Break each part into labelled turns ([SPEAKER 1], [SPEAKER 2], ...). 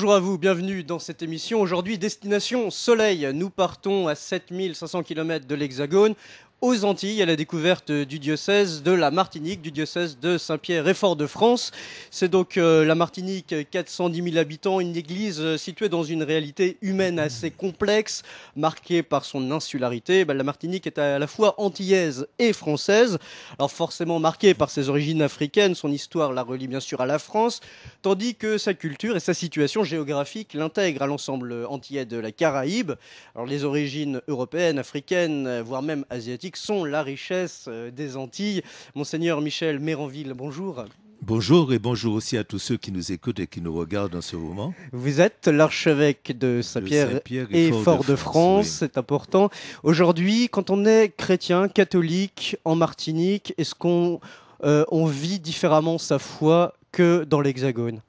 [SPEAKER 1] Bonjour à vous, bienvenue dans cette émission. Aujourd'hui, destination Soleil. Nous partons à 7500 km de l'Hexagone aux Antilles à la découverte du diocèse de la Martinique, du diocèse de Saint-Pierre et Fort-de-France. C'est donc euh, la Martinique, 410 000 habitants, une église euh, située dans une réalité humaine assez complexe, marquée par son insularité. Bah, la Martinique est à la fois antillaise et française, alors forcément marquée par ses origines africaines, son histoire la relie bien sûr à la France, tandis que sa culture et sa situation géographique l'intègrent à l'ensemble antillais de la Caraïbe. Alors les origines européennes, africaines, euh, voire même asiatiques, sont la richesse euh, des Antilles. Monseigneur Michel Méranville, bonjour.
[SPEAKER 2] Bonjour et bonjour aussi à tous ceux qui nous écoutent et qui nous regardent en ce moment. Vous êtes l'archevêque de Saint-Pierre et, Fort-de-France, c'est important.
[SPEAKER 1] Aujourd'hui, quand on est chrétien, catholique, en Martinique, est-ce qu'on euh, vit différemment sa foi que dans l'Hexagone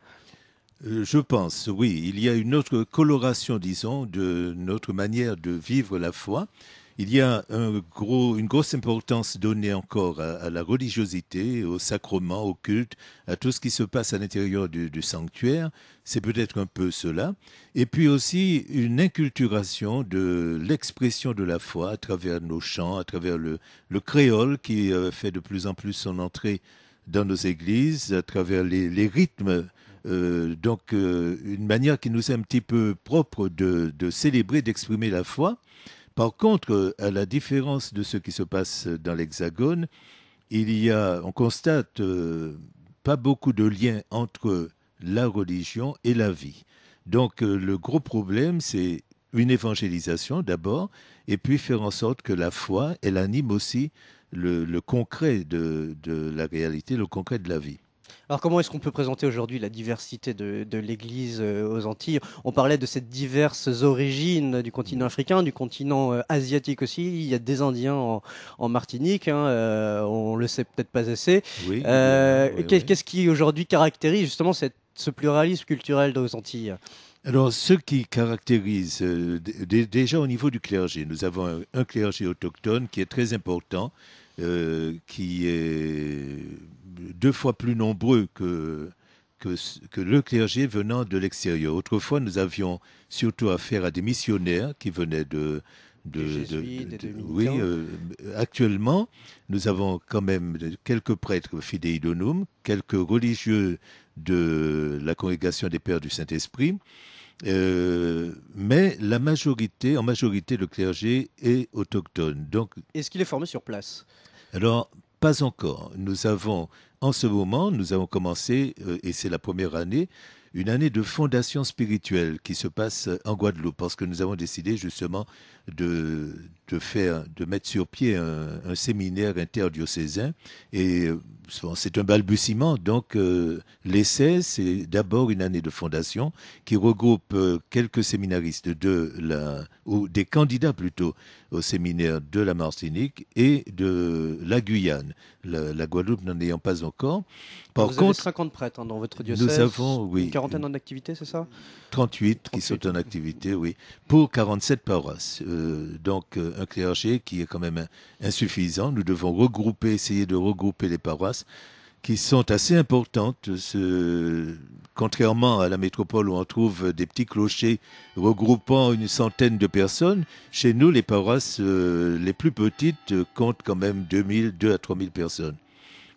[SPEAKER 2] euh, je pense, oui. Il y a une autre coloration, disons, de notre manière de vivre la foi. Il y a une grosse importance donnée encore à, la religiosité, au sacrement, au culte, à tout ce qui se passe à l'intérieur du, sanctuaire. C'est peut-être un peu cela. Et puis aussi une inculturation de l'expression de la foi à travers nos chants, à travers le, créole qui euh, fait de plus en plus son entrée dans nos églises, à travers les, rythmes. Euh, donc euh, une manière qui nous est un petit peu propre de célébrer, d'exprimer la foi. Par contre, euh, à la différence de ce qui se passe dans l'Hexagone, il y a, on constate euh, pas beaucoup de liens entre la religion et la vie. Donc euh, le gros problème, c'est une évangélisation d'abord, et puis faire en sorte que la foi, elle anime aussi le, concret de la réalité, le concret de la vie.
[SPEAKER 1] Alors comment est-ce qu'on peut présenter aujourd'hui la diversité de, l'Église euh, aux Antilles On parlait de ces diverses origines du continent africain, du continent euh, asiatique aussi. Il y a des Indiens en, Martinique, hein, ne euh, on le sait peut-être pas assez. Qu'est-ce qui aujourd'hui caractérise justement ce pluralisme culturel aux Antilles
[SPEAKER 2] alors, ce qui caractérise, déjà au niveau du clergé, nous avons un clergé autochtone qui est très important, qui est deux fois plus nombreux que, que, que le clergé venant de l'extérieur. Autrefois, nous avions surtout affaire à des missionnaires qui venaient de... de, de, oui, euh, actuellement, nous avons quand même quelques prêtres fidei quelques religieux de la congrégation des Pères du Saint-Esprit, euh, mais la majorité, en majorité, le clergé est autochtone. Donc, Est-ce qu'il est formé sur place Alors, pas encore. Nous avons en ce moment, nous avons commencé, euh, et c'est la première année, une année de fondation spirituelle qui se passe en Guadeloupe, parce que nous avons décidé justement de, faire, de mettre sur pied un, séminaire interdiocésain. Et euh, c'est un balbutiement. Donc, euh, l'essai, c'est d'abord une année de fondation qui regroupe quelques séminaristes de la, ou des candidats plutôt au séminaire de la Martinique et de la Guyane la, Guadeloupe n'en ayant pas encore. Par vous contre,
[SPEAKER 1] 50 prêtres hein, dans votre diocèse. Nous avons,
[SPEAKER 2] oui, une quarantaine en activité, c'est ça 38, qui sont en activité, oui, pour 47 paroisses. Euh, donc euh, un clergé qui est quand même insuffisant. Nous devons regrouper, essayer de regrouper les paroisses qui sont assez importantes. Ce... Contrairement à la métropole où on trouve des petits clochers regroupant une centaine de personnes, chez nous, les paroisses euh, les plus petites comptent quand même 2000, 2 à 3000 personnes.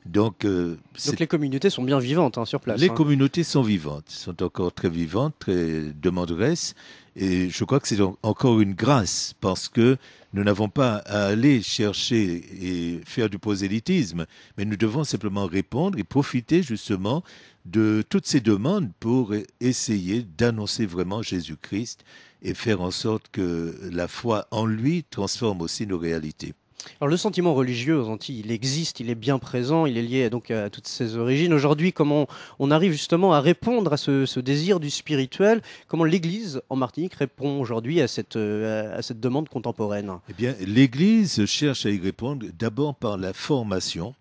[SPEAKER 2] Donc, euh,
[SPEAKER 1] les communautés sont bien vivantes hein, sur place. Les hein.
[SPEAKER 2] communautés sont vivantes, sont encore très vivantes, très demanderesses. Et je crois que c'est encore une grâce parce que nous n'avons pas à aller chercher et faire du prosélytisme, mais nous devons simplement répondre et profiter justement de toutes ces demandes pour essayer d'annoncer vraiment Jésus-Christ et faire en sorte que la foi en lui transforme aussi nos réalités.
[SPEAKER 1] Alors le sentiment religieux aux Antilles, il existe, il est bien présent, il est lié donc à toutes ses origines. Aujourd'hui, comment on arrive justement à répondre à ce, désir du spirituel Comment l'Église en Martinique répond aujourd'hui euh, à cette, demande contemporaine Eh bien,
[SPEAKER 2] l'Église cherche à y répondre d'abord par la formation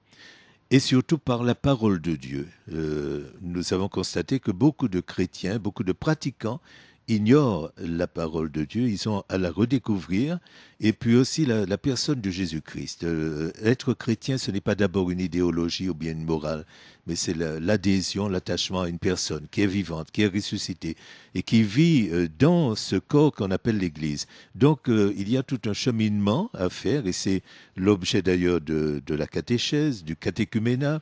[SPEAKER 2] et surtout par la parole de Dieu. Euh, nous avons constaté que beaucoup de chrétiens, beaucoup de pratiquants ignorent la parole de Dieu, ils ont à la redécouvrir, et puis aussi la, personne de Jésus-Christ. Euh, être chrétien, ce n'est pas d'abord une idéologie ou bien une morale, mais c'est l'adhésion, l'attachement à une personne qui est vivante, qui est ressuscitée, et qui vit euh, dans ce corps qu'on appelle l'Église. Donc euh, il y a tout un cheminement à faire, et c'est l'objet d'ailleurs de, la catéchèse, du catéchuménat,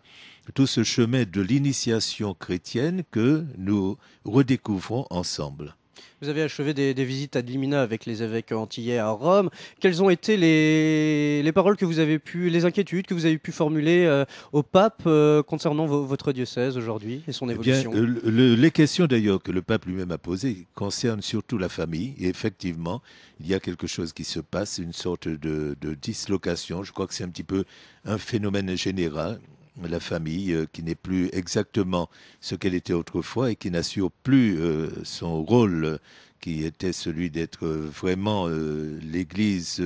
[SPEAKER 2] tout ce chemin de l'initiation chrétienne que nous redécouvrons ensemble.
[SPEAKER 1] Vous avez achevé des, visites à limina avec les évêques antillais à Rome. Quelles ont été les, les, paroles que vous avez pu, les inquiétudes que vous avez pu formuler euh, au pape euh, concernant votre diocèse aujourd'hui et son eh évolution
[SPEAKER 2] euh, Les questions d'ailleurs que le pape lui-même a posées concernent surtout la famille. Et effectivement, il y a quelque chose qui se passe, une sorte de, de dislocation. Je crois que c'est un petit peu un phénomène général la famille euh, qui n'est plus exactement ce qu'elle était autrefois et qui n'assure plus euh, son rôle qui était celui d'être vraiment euh, l'Église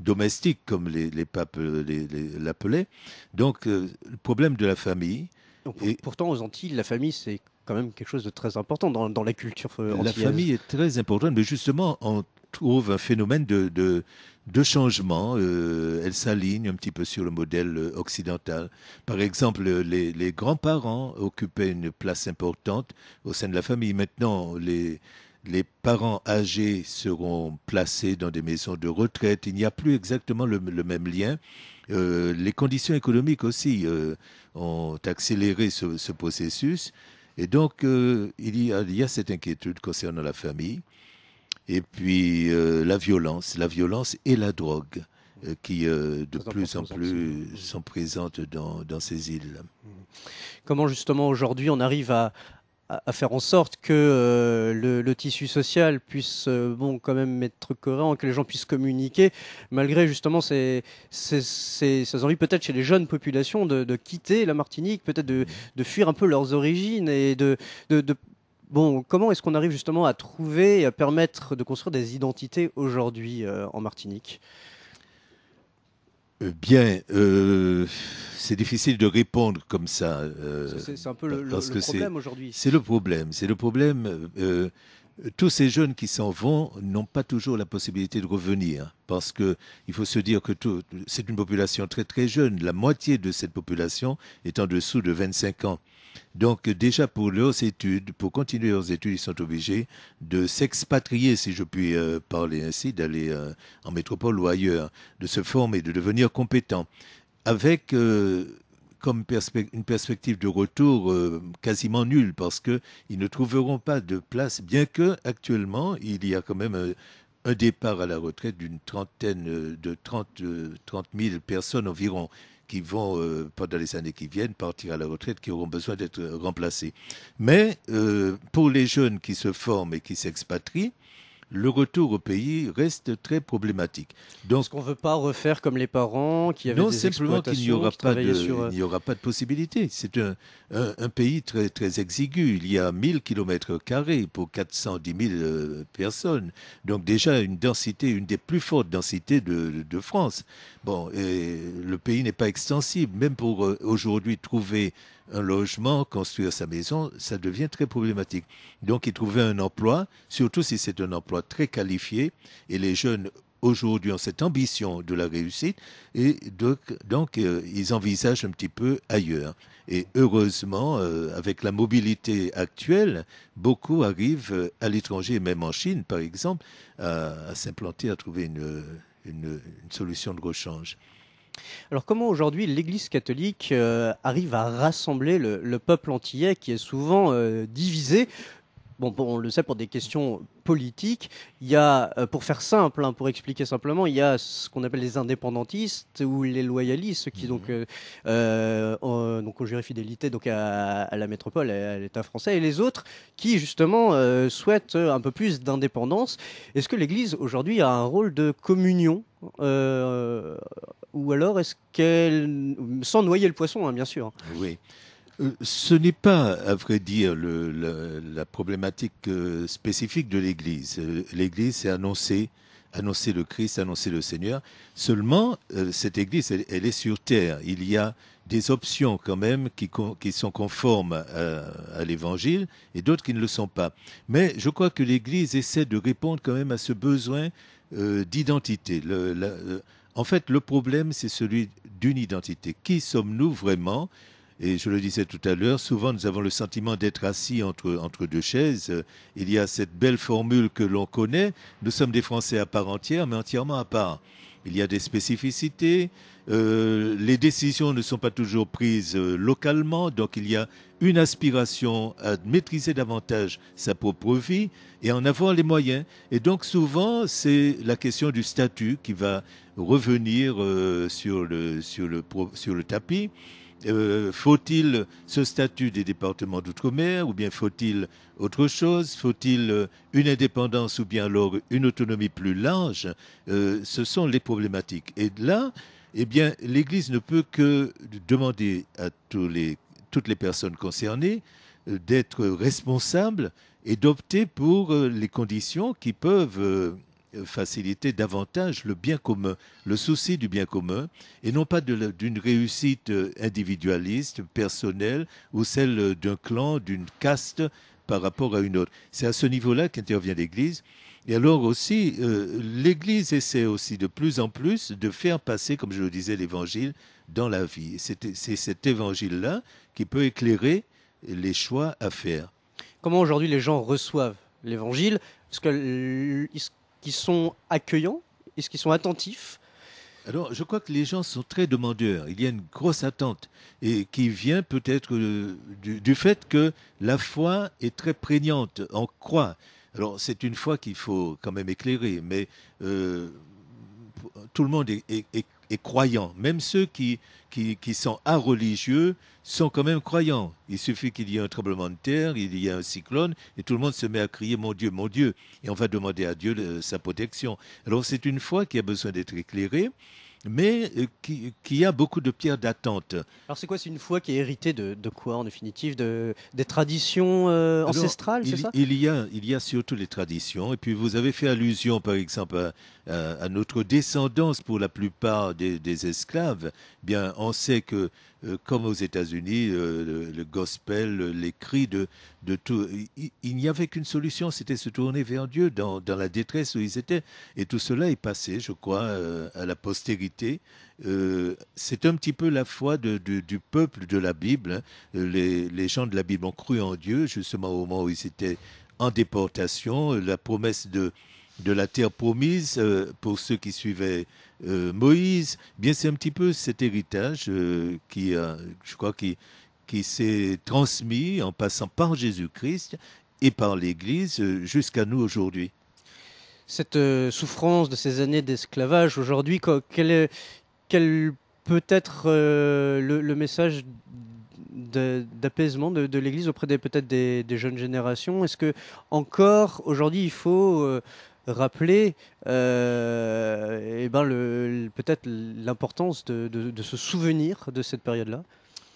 [SPEAKER 2] domestique, comme les, papes l'appelaient. Donc, le problème de la famille. et, pourtant, aux Antilles, la famille, c'est quand même quelque chose de très important dans, la culture
[SPEAKER 1] antillaise. La famille
[SPEAKER 2] est très importante, mais justement, en trouve un phénomène de, de, changement. Euh, elle s'aligne un petit peu sur le modèle euh, occidental. Par exemple, les, les grands-parents occupaient une place importante au sein de la famille. Maintenant, les, les parents âgés seront placés dans des maisons de retraite. Il n'y a plus exactement le, même lien. Euh, les conditions économiques aussi ont accéléré ce, processus. Et donc, il, y a, cette inquiétude concernant la famille et puis euh, la violence, la violence et la drogue euh, qui euh, de plus en plus sont présentes dans, dans ces îles. Mm.
[SPEAKER 1] Comment justement aujourd'hui on arrive à, à faire en sorte que le, tissu social puisse bon quand même être cohérent, que les gens puissent communiquer, malgré justement ces, ces, ces, envies peut-être chez les jeunes populations de, de quitter la Martinique, peut-être de, mm. de, fuir un peu leurs origines et de, de, Bon, comment est-ce qu'on arrive justement à trouver et à permettre de construire des identités aujourd'hui euh, en Martinique
[SPEAKER 2] euh, Bien, euh, c'est difficile de répondre comme ça. c'est un peu le, problème aujourd'hui. C'est le problème. C'est le problème. tous ces jeunes qui s'en vont n'ont pas toujours la possibilité de revenir hein, parce que il faut se dire que c'est une population très très jeune. La moitié de cette population est en dessous de 25 ans. Donc déjà pour leurs études, pour continuer leurs études, ils sont obligés de s'expatrier, si je puis euh, parler ainsi, d'aller euh, en métropole ou ailleurs, de se former, de devenir compétents, avec euh, comme une perspective de retour quasiment nulle, parce qu'ils ne trouveront pas de place, bien que actuellement il y a quand même un départ à la retraite d'une trentaine de 30, 30 000 personnes environ qui vont, euh, pendant les années qui viennent, partir à la retraite, qui auront besoin d'être remplacés. Mais euh, pour les jeunes qui se forment et qui s'expatrient, le retour au pays reste très problématique. Donc, ce qu'on ne veut
[SPEAKER 1] pas refaire
[SPEAKER 2] comme les parents qui avaient des simplement qu'il n'y aura, pas de, euh, il n'y aura pas de possibilité. C'est un, pays très, très exigu. Il y a 1000 km carrés pour 410 000 euh, personnes. Donc déjà une densité, une des plus fortes densités de, France. Bon, le pays n'est pas extensible. Même pour euh, aujourd'hui trouver un logement, construire sa maison, ça devient très problématique. Donc, il trouvait un emploi, surtout si c'est un emploi très qualifié, et les jeunes aujourd'hui ont cette ambition de la réussite et donc euh, ils envisagent un petit peu ailleurs. Et heureusement, euh, avec la mobilité actuelle, beaucoup arrivent euh, à l'étranger, même en Chine par exemple, à, s'implanter, à trouver une, une solution de rechange.
[SPEAKER 1] Alors comment aujourd'hui l'Église catholique euh, arrive à rassembler le, peuple antillais qui est souvent euh, divisé Bon, on le sait pour des questions politiques, il y a, euh, pour faire simple, hein, pour expliquer simplement, il y a ce qu'on appelle les indépendantistes ou les loyalistes, qui donc, mhm. euh, euh, ont juré fidélité donc à, la métropole, à, à l'État français, et les autres qui justement souhaitent un peu plus d'indépendance. Est-ce que l'Église aujourd'hui a un rôle de communion ou alors est-ce qu'elle, sans noyer le poisson, hein, bien sûr. Hein
[SPEAKER 2] oui. Euh, ce n'est pas, à vrai dire, la, problématique euh, spécifique de l'Église. Euh, L'Église, c'est annoncer, annoncer le Christ, annoncer le Seigneur. Seulement, cette Église, elle, est sur terre. Il y a des options quand même qui, sont conformes à, l'Évangile et d'autres qui ne le sont pas. Mais je crois que l'Église essaie de répondre quand même à ce besoin d'identité. en fait, le problème, c'est celui d'une identité. Qui sommes-nous vraiment et je le disais tout à l'heure, souvent nous avons le sentiment d'être assis entre, entre deux chaises. Il y a cette belle formule que l'on connaît, nous sommes des Français à part entière, mais entièrement à part. Il y a des spécificités, euh, les décisions ne sont pas toujours prises euh, localement, donc il y a une aspiration à maîtriser davantage sa propre vie et en avoir les moyens. Et donc souvent, c'est la question du statut qui va revenir euh, sur, le, sur, le, sur le tapis. Euh, faut-il ce statut des départements d'outre-mer ou bien faut-il autre chose Faut-il euh, une indépendance ou bien alors une autonomie plus large euh, Ce sont les problématiques. Et là, eh bien, l'Église ne peut que demander à toutes les personnes concernées d'être responsables et d'opter pour les conditions qui peuvent faciliter davantage le bien commun, le souci du bien commun, et non pas d'une réussite euh, individualiste, personnelle, ou celle euh, d'un clan, d'une caste par rapport à une autre. C'est à ce niveau-là qu'intervient l'Église. Et alors aussi, euh, l'Église essaie aussi de plus en plus de faire passer, comme je le disais, l'Évangile dans la vie. C'est cet Évangile-là qui peut éclairer les choix à faire.
[SPEAKER 1] Comment aujourd'hui les gens reçoivent l'Évangile
[SPEAKER 2] parce que, qui sont accueillants Est-ce qu'ils sont attentifs alors, je crois que les gens sont très demandeurs. Il y a une grosse attente et qui vient peut-être euh, du, fait que la foi est très prégnante. en croix. Alors, c'est une foi qu'il faut quand même éclairer, mais euh, tout le monde est, est et croyants. Même ceux qui, qui, qui sont religieux sont quand même croyants. Il suffit qu'il y ait un tremblement de terre, il y ait un cyclone, et tout le monde se met à crier Mon Dieu, mon Dieu. Et on va demander à Dieu euh, sa protection. Alors c'est une foi qui a besoin d'être éclairée mais euh, qui, a beaucoup de pierres d'attente. Alors c'est quoi C'est une foi qui est héritée de,
[SPEAKER 1] quoi en définitive de, Des traditions euh, ancestrales, c'est ça
[SPEAKER 2] il y, a, surtout les traditions, et puis vous avez fait allusion par exemple à, notre descendance pour la plupart des, des esclaves. bien, on sait que euh, comme aux États-Unis, euh, le, gospel, les cris de, de tout. Il, n'y avait qu'une solution, c'était se tourner vers Dieu dans, la détresse où ils étaient. Et tout cela est passé, je crois, euh, à la postérité. C'est un petit peu la foi du peuple de la Bible. Hein. Les, les gens de la Bible ont cru en Dieu, justement au moment où ils étaient en déportation. La promesse de de la terre promise euh, pour ceux qui suivaient euh, Moïse. Bien, c'est un petit peu cet héritage euh, qui, je crois, qui, s'est transmis en passant par Jésus-Christ et par l'Église jusqu'à nous aujourd'hui.
[SPEAKER 1] Cette souffrance de ces années d'esclavage aujourd'hui, quel, quel, peut être le, message d'apaisement de, l'Église auprès peut-être des, jeunes générations Est-ce que encore aujourd'hui il faut rappeler euh, eh ben peut-être l'importance de, de, se souvenir de cette période-là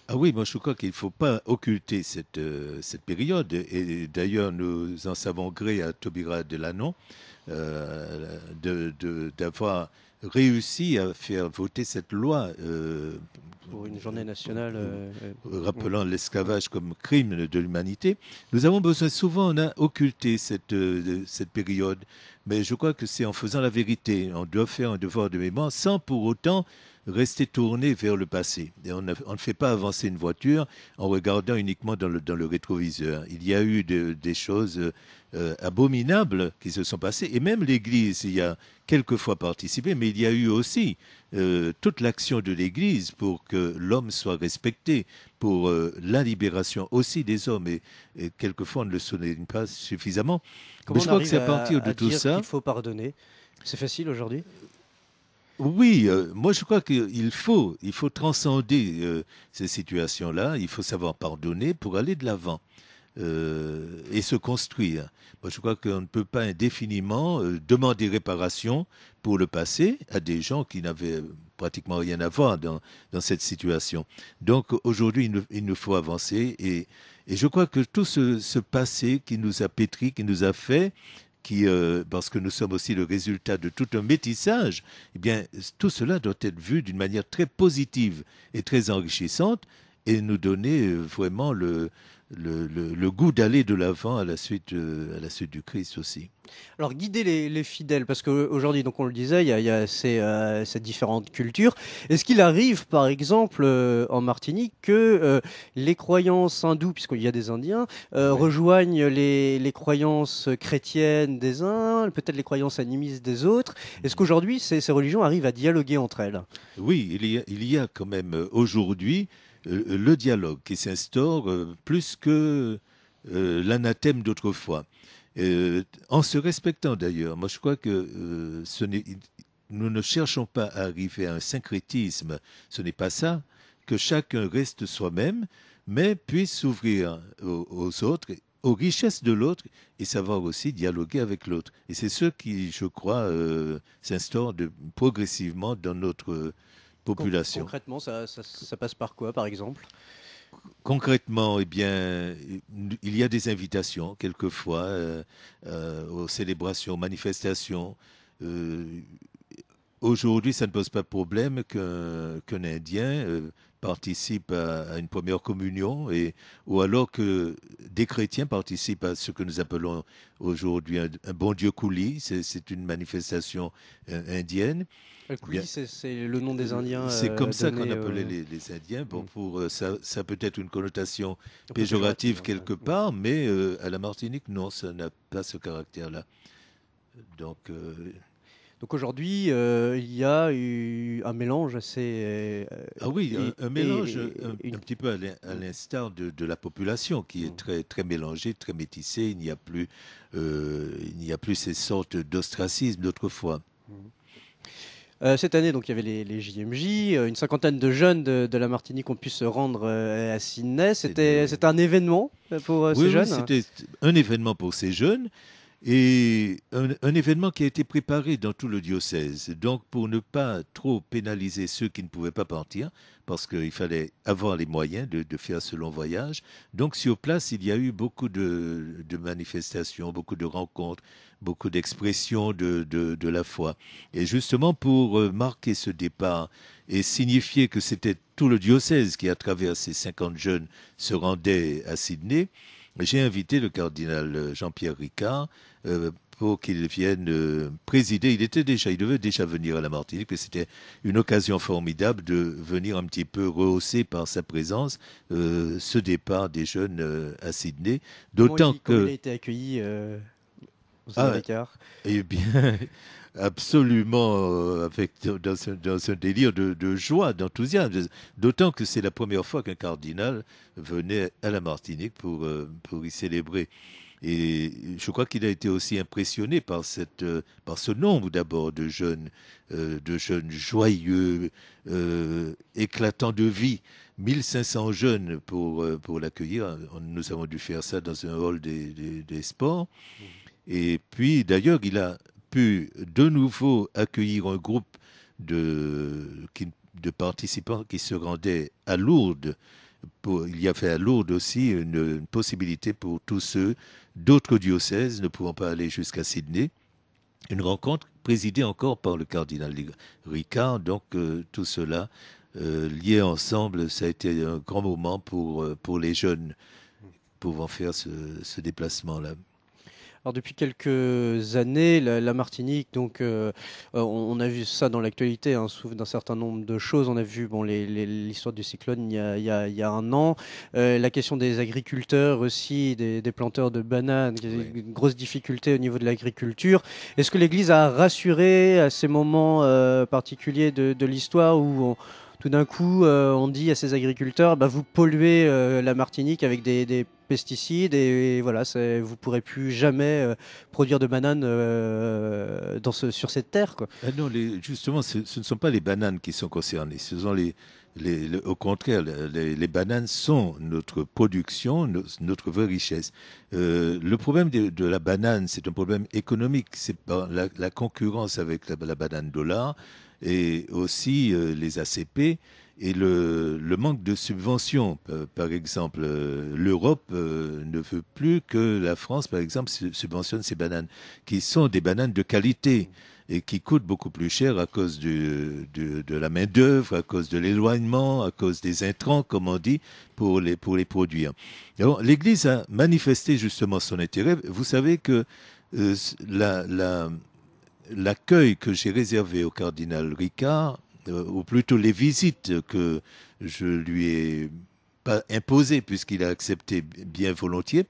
[SPEAKER 2] ah oui, moi je crois qu'il ne faut pas occulter cette, euh, cette période. Et d'ailleurs, nous en savons gré à Taubira Delano euh, d'avoir réussi à faire voter cette loi euh, pour une journée nationale. Euh, euh, euh, rappelant l'esclavage comme crime de l'humanité, nous avons besoin, souvent on a occulté cette, cette période, mais je crois que c'est en faisant la vérité, on doit faire un devoir de mémoire sans pour autant rester tourné vers le passé. Et on, ne fait pas avancer une voiture en regardant uniquement dans le, dans le rétroviseur. Il y a eu des choses euh, euh, abominables qui se sont passées. Et même l'Église y a quelquefois participé, mais il y a eu aussi euh, toute l'action de l'Église pour que l'homme soit respecté, pour la libération aussi des hommes. Et, quelquefois, on ne le souligne pas suffisamment. Comment je crois que c'est à partir de tout ça. Il
[SPEAKER 1] faut pardonner. C'est facile aujourd'hui
[SPEAKER 2] oui, euh, moi je crois qu'il faut, il faut transcender euh, ces situations-là, il faut savoir pardonner pour aller de l'avant euh, et se construire. Moi je crois qu'on ne peut pas indéfiniment demander réparation pour le passé à des gens qui n'avaient pratiquement rien à voir dans, dans cette situation. Donc aujourd'hui il, nous faut avancer et, je crois que tout ce, ce passé qui nous a pétri, qui nous a fait, euh, parce que nous sommes aussi le résultat de tout un métissage, eh bien, tout cela doit être vu d'une manière très positive et très enrichissante et nous donner euh, vraiment le, le, le, goût d'aller de l'avant à la suite euh, à la suite du Christ aussi.
[SPEAKER 1] Alors guider les, fidèles parce qu'aujourd'hui euh, donc on le disait il y a, ces, différentes cultures. Est-ce qu'il arrive par exemple en Martinique que les croyances hindoues puisqu'il y a des Indiens rejoignent les, les, croyances chrétiennes des uns, peut-être les croyances animistes des autres. Est-ce mm. qu'aujourd'hui ces, ces, religions arrivent à dialoguer
[SPEAKER 2] entre elles Oui, il il y a quand même aujourd'hui euh, le dialogue qui s'instaure euh, plus que euh, l'anathème d'autrefois. en se respectant d'ailleurs, moi je crois que nous ne cherchons pas à arriver à un syncrétisme, ce n'est pas ça, que chacun reste soi-même, mais puisse s'ouvrir aux, autres aux richesses de l'autre et savoir aussi dialoguer avec l'autre. Et c'est ce qui, je crois, s'instaure progressivement dans notre population.
[SPEAKER 1] Concrètement, ça, ça, ça passe par quoi, par exemple
[SPEAKER 2] Concrètement, eh bien, il y a des invitations quelquefois euh, euh, aux célébrations, aux manifestations. Euh, aujourd'hui, ça ne pose pas de problème qu'un Indien participe à, une première communion, et, ou alors que des chrétiens participent à ce que nous appelons aujourd'hui un, un, bon Dieu couli, c'est une manifestation indienne
[SPEAKER 1] c'est le nom des Indiens. C'est euh, comme ça qu'on appelait euh, les, Indiens. Bon, mm.
[SPEAKER 2] pour, euh, ça, ça peut être une connotation péjorative quelque part, mais à la Martinique, non, ça n'a pas ce caractère-là. Donc.
[SPEAKER 1] Donc aujourd'hui, il y a eu un mélange assez. ah oui, un, mélange
[SPEAKER 2] un, petit peu à mm. l'instar de, la population qui est mm. très, très mélangée, très métissée. Il n'y a, plus, il n'y a plus ces sortes d'ostracisme d'autrefois. Euh, cette année, donc, il
[SPEAKER 1] y avait les, JMJ. Euh, une cinquantaine de jeunes de, la Martinique ont pu se rendre euh, à Sydney. C'était, c'était un événement pour oui, C'était
[SPEAKER 2] un événement pour ces jeunes. Et un, événement qui a été préparé dans tout le diocèse. Donc, pour ne pas trop pénaliser ceux qui ne pouvaient pas partir, parce qu'il fallait avoir les moyens de, faire ce long voyage. Donc, sur place, il y a eu beaucoup de, manifestations, beaucoup de rencontres, beaucoup d'expressions de, de, la foi. Et justement, pour euh, marquer ce départ et signifier que c'était tout le diocèse qui, à travers ces 50 jeunes, se rendait à Sydney, j'ai invité le cardinal euh, Jean-Pierre Ricard euh, pour qu'il vienne euh, présider. Il était déjà, il devait déjà venir à la Martinique, mais c'était une occasion formidable de venir un petit peu rehausser par sa présence ce départ des jeunes à Sydney. D'autant que. il a
[SPEAKER 1] été accueilli, au
[SPEAKER 2] ah, Eh bien. absolument euh, avec, dans, un, délire de, joie, d'enthousiasme. D'autant que c'est la première fois qu'un cardinal venait à la Martinique pour, euh, pour y célébrer. Et je crois qu'il a été aussi impressionné par, cette, euh, par ce nombre d'abord de jeunes, de jeunes joyeux, éclatants de vie. 1500 jeunes pour, pour l'accueillir. Nous avons dû faire ça dans un hall des sports. Mmh. Et puis, d'ailleurs, il a pu de nouveau accueillir un groupe de, de participants qui se rendaient à Lourdes. il y avait à Lourdes aussi une, possibilité pour tous ceux d'autres diocèses ne pouvant pas aller jusqu'à Sydney. Une rencontre présidée encore par le cardinal Ricard. Donc euh, tout cela euh, lié ensemble, ça a été un grand moment pour, euh, pour les jeunes pouvant faire ce déplacement-là depuis
[SPEAKER 1] quelques années, la, Martinique, donc euh, euh, on, a vu ça dans l'actualité, hein, souffre d'un certain nombre de choses. On a vu bon, l'histoire du cyclone il y a, un an, euh, la question des agriculteurs aussi, des, planteurs de bananes, une grosse difficulté au niveau de l'agriculture. Est-ce que l'Église a rassuré à ces moments particuliers de, de l'histoire où on, d'un coup, euh, on dit à ces agriculteurs, bah, vous polluez euh, la Martinique avec des, pesticides et, vous voilà, vous pourrez plus jamais euh, produire de bananes sur cette
[SPEAKER 2] terre. Ah non, justement, ce, ne sont pas les bananes qui sont concernées, ce sont au contraire, les, bananes sont notre production, notre vraie richesse. le problème de, la banane, c'est un problème économique, c'est la, concurrence avec la banane dollar et aussi euh, les ACP et le, manque de subventions. Par exemple, euh, l'Europe euh, ne veut plus que la France, par exemple, subventionne ses bananes, qui sont des bananes de qualité et qui coûtent beaucoup plus cher à cause de la main-d'œuvre, à cause de l'éloignement, à cause des intrants, comme on dit, pour les, pour les produire. L'Église a manifesté justement son intérêt. Vous savez que la, l'accueil que j'ai réservé au cardinal Ricard, euh, ou plutôt les visites que je lui ai imposées, puisqu'il a accepté bien volontiers,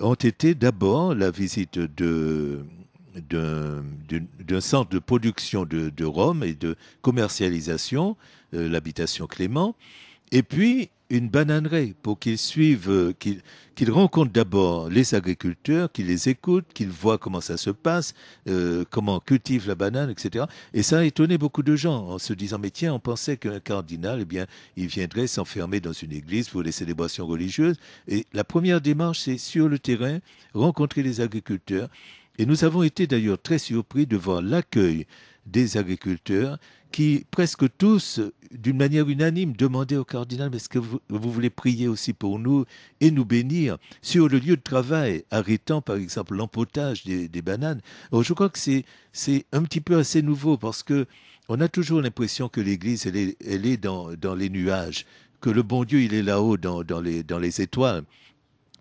[SPEAKER 2] ont été d'abord la visite d'un centre de production de, Rome et de commercialisation, euh, l'habitation Clément, et puis une bananerie pour qu'ils suivent, euh, qu'ils rencontrent d'abord les agriculteurs, qu'ils les écoutent, qu'ils voient comment ça se passe, euh, comment on cultive la banane, etc. Et ça a étonné beaucoup de gens en se disant, mais tiens, on pensait qu'un cardinal, eh bien, il viendrait s'enfermer dans une église pour les célébrations religieuses. Et la première démarche, c'est sur le terrain, rencontrer les agriculteurs. Et nous avons été d'ailleurs très surpris de voir l'accueil des agriculteurs qui presque tous, d'une manière unanime, demandaient au cardinal, est-ce que vous, voulez prier aussi pour nous et nous bénir sur le lieu de travail, arrêtant par exemple l'empotage des, bananes Je crois que c'est un petit peu assez nouveau parce que on a toujours l'impression que l'Église, elle est, dans, les nuages, que le bon Dieu, il est là-haut dans les étoiles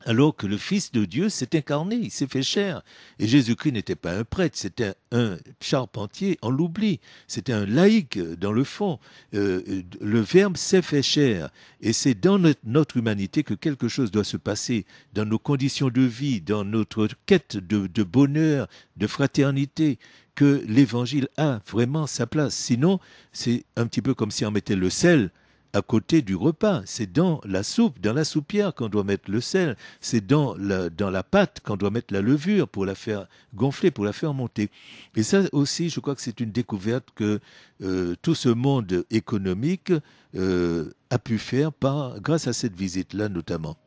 [SPEAKER 2] alors que le Fils de Dieu s'est incarné, il s'est fait chair. Et Jésus-Christ n'était pas un prêtre, c'était un charpentier, on l'oublie, c'était un laïc euh, dans le fond. Euh, euh, le Verbe s'est fait chair. Et c'est dans notre, humanité que quelque chose doit se passer, dans nos conditions de vie, dans notre quête de, de bonheur, de fraternité, que l'Évangile a vraiment sa place. Sinon, c'est un petit peu comme si on mettait le sel à côté du repas, c'est dans la soupe, dans la soupière qu'on doit mettre le sel, c'est dans la, dans la pâte qu'on doit mettre la levure pour la faire gonfler, pour la faire monter. Et ça aussi, je crois que c'est une découverte que euh, tout ce monde économique euh, a pu faire par, grâce à cette visite-là notamment.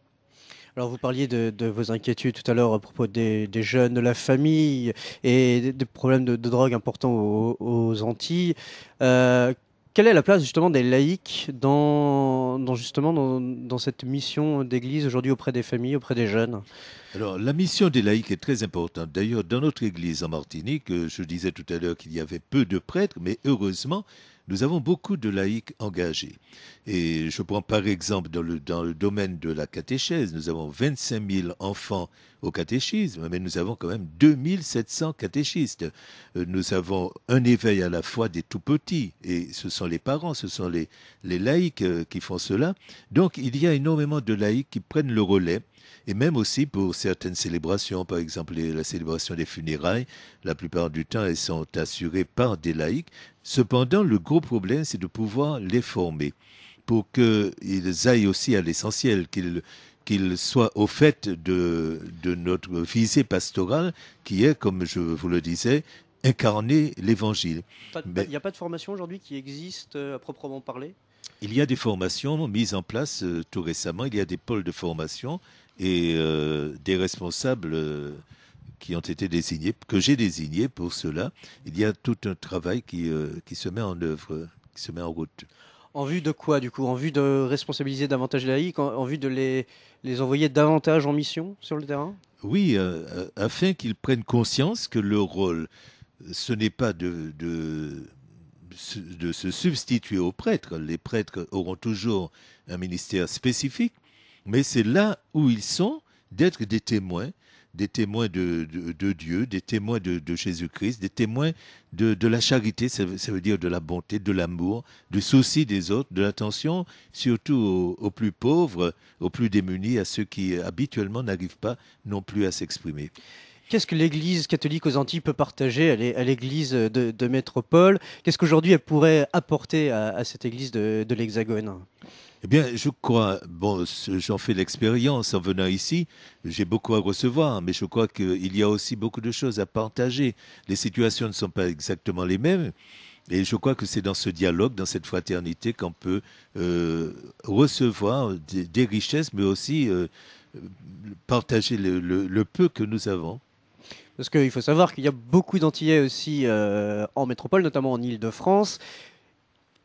[SPEAKER 1] Alors vous parliez de, vos inquiétudes tout à l'heure à propos des, jeunes, de la famille et des, problèmes de, drogue importants aux, Antilles. Euh, quelle est la place justement des laïcs dans, justement cette mission
[SPEAKER 2] d'Église aujourd'hui auprès des familles, auprès des jeunes Alors la mission des laïcs est très importante. D'ailleurs, dans notre Église en Martinique, euh, je disais tout à l'heure qu'il y avait peu de prêtres, mais heureusement, nous avons beaucoup de laïcs engagés. Et je prends par exemple dans le, dans le domaine de la catéchèse, nous avons 25 000 enfants au catéchisme, mais nous avons quand même 2700 catéchistes. Euh, nous avons un éveil à la fois des tout petits, et ce sont les parents, ce sont les, les laïcs euh, qui font cela. Donc il y a énormément de laïcs qui prennent le relais et même aussi pour certaines célébrations, par exemple la célébration des funérailles, la plupart du temps elles sont assurées par des laïcs. Cependant, le gros problème, c'est de pouvoir les former pour qu'ils aillent aussi à l'essentiel, qu'ils soient au fait de, notre visée pastorale qui est, comme je vous le disais, incarner l'évangile.
[SPEAKER 1] Il n'y a pas de formation aujourd'hui qui existe euh, à proprement parler
[SPEAKER 2] il y a des formations mises en place euh, tout récemment, il y a des pôles de formation et euh, des responsables euh, qui ont été désignés, que j'ai désignés pour cela. Il y a tout un travail qui, euh, qui se met en œuvre, qui se met en route.
[SPEAKER 1] En vue de quoi, du coup En vue de responsabiliser davantage les laïcs, en, vue de les, les, envoyer davantage en mission sur le terrain
[SPEAKER 2] Oui, afin qu'ils prennent conscience que leur rôle, ce n'est pas de de se substituer aux prêtres. Les prêtres auront toujours un ministère spécifique, mais c'est là où ils sont d'être des témoins, des témoins de, Dieu, des témoins de, Jésus-Christ, des témoins de, la charité, ça veut, dire de la bonté, de l'amour, du souci des autres, de l'attention surtout aux, plus pauvres, aux plus démunis, à ceux qui habituellement n'arrivent pas non plus à s'exprimer. Qu'est-ce que l'Église catholique
[SPEAKER 1] aux Antilles peut partager à l'Église de, métropole Qu'est-ce qu'aujourd'hui elle pourrait apporter à cette Église de l'Hexagone
[SPEAKER 2] eh bien, je crois, bon, j'en fais l'expérience en venant ici, j'ai beaucoup à recevoir, mais je crois qu'il y a aussi beaucoup de choses à partager. Les situations ne sont pas exactement les mêmes. Et je crois que c'est dans ce dialogue, dans cette fraternité, qu'on peut euh, recevoir des, richesses, mais aussi euh, partager le, peu que nous avons. Parce qu'il faut
[SPEAKER 1] savoir qu'il y a beaucoup d'Antillais aussi euh, en métropole, notamment en Ile-de-France.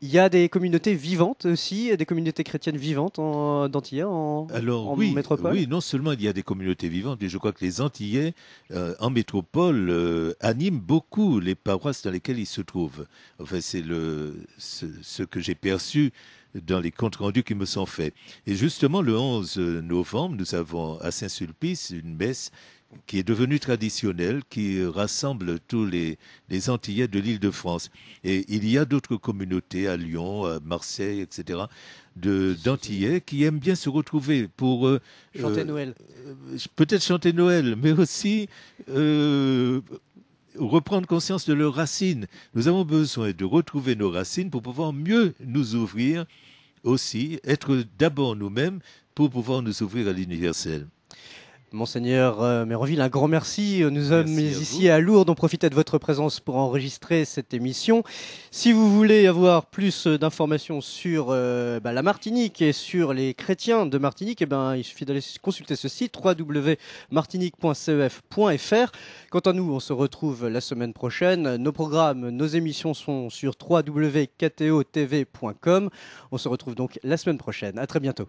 [SPEAKER 1] Il y a des communautés vivantes aussi, des communautés chrétiennes vivantes en, d'Antillais en, Alors, oui, métropole
[SPEAKER 2] non seulement il y a des communautés vivantes, mais je crois que les Antillais euh, en métropole euh, animent beaucoup les paroisses dans lesquelles ils se trouvent. Enfin, c'est le, ce, ce que j'ai perçu dans les comptes rendus qui me sont faits. Et justement, le 11 novembre, nous avons à Saint-Sulpice une messe qui est devenu traditionnel, qui rassemble tous les, les Antillais de l'île de France. Et il y a d'autres communautés à Lyon, à Marseille, etc., d'Antillais qui aiment bien se retrouver pour... Euh, euh, chanter Noël. Euh, peut-être chanter Noël, mais aussi... reprendre conscience de leurs racines. Nous avons besoin de retrouver nos racines pour pouvoir mieux nous ouvrir aussi, être d'abord nous-mêmes pour pouvoir nous ouvrir à l'universel. Monseigneur euh, Méroville, un grand merci. Nous sommes ici
[SPEAKER 1] à, Lourdes. On profitait de votre présence pour enregistrer cette émission. Si vous voulez avoir plus d'informations sur euh, bah, la Martinique et sur les chrétiens de Martinique, eh ben, il suffit d'aller consulter ce site www.martinique.cef.fr. Quant à nous, on se retrouve la semaine prochaine. Nos programmes, nos émissions sont sur www.kto.tv.com. On se retrouve donc la semaine prochaine. À très bientôt.